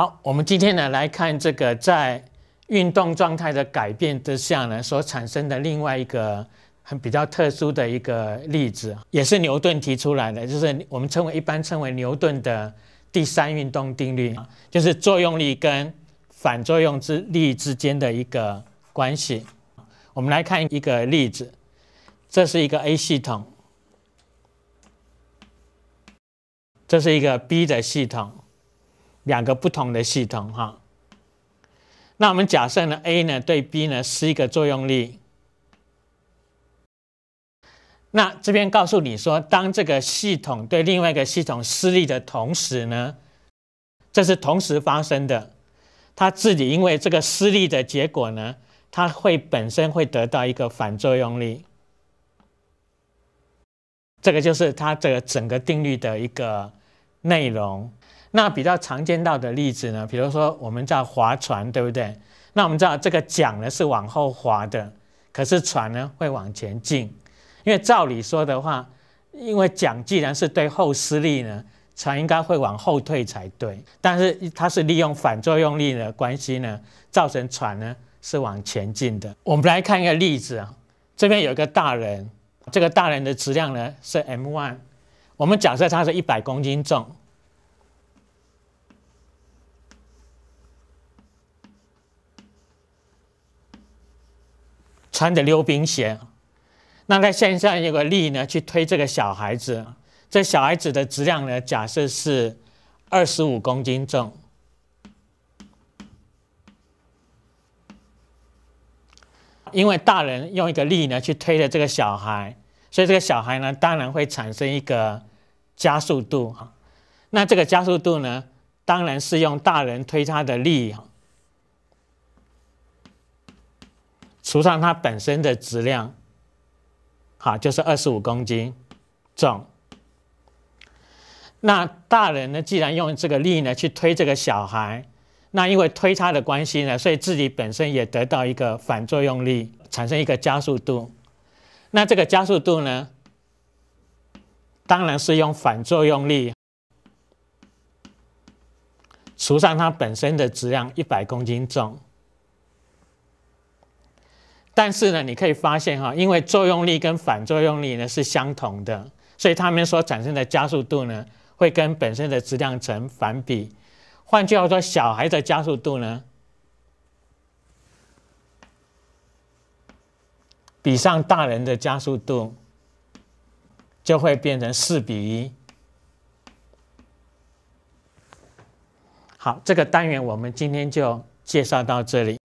好，我们今天呢来看这个在运动状态的改变之下呢所产生的另外一个很比较特殊的一个例子，也是牛顿提出来的，就是我们称为一般称为牛顿的第三运动定律，就是作用力跟反作用之力之间的一个关系。我们来看一个例子，这是一个 A 系统，这是一个 B 的系统。两个不同的系统，哈。那我们假设呢，A 呢对 B 呢施一个作用力，那这边告诉你说，当这个系统对另外一个系统施力的同时呢，这是同时发生的，它自己因为这个施力的结果呢，它会本身会得到一个反作用力，这个就是它这个整个定律的一个内容。那比较常见到的例子呢，比如说我们在划船，对不对？那我们知道这个桨呢是往后划的，可是船呢会往前进，因为照理说的话，因为桨既然是对后施力呢，船应该会往后退才对。但是它是利用反作用力的关系呢，造成船呢是往前进的。我们来看一个例子啊，这边有一个大人，这个大人的质量呢是 m1，我们假设他是一百公斤重。穿着溜冰鞋，那在线上有个力呢，去推这个小孩子。这小孩子的质量呢，假设是二十五公斤重。因为大人用一个力呢去推着这个小孩，所以这个小孩呢，当然会产生一个加速度啊。那这个加速度呢，当然是用大人推他的力。除上它本身的质量，好，就是二十五公斤重。那大人呢，既然用这个力呢去推这个小孩，那因为推他的关系呢，所以自己本身也得到一个反作用力，产生一个加速度。那这个加速度呢，当然是用反作用力除上它本身的质量，一百公斤重。但是呢，你可以发现哈，因为作用力跟反作用力呢是相同的，所以它们所产生的加速度呢会跟本身的质量成反比。换句话说，小孩的加速度呢比上大人的加速度就会变成四比一。好，这个单元我们今天就介绍到这里。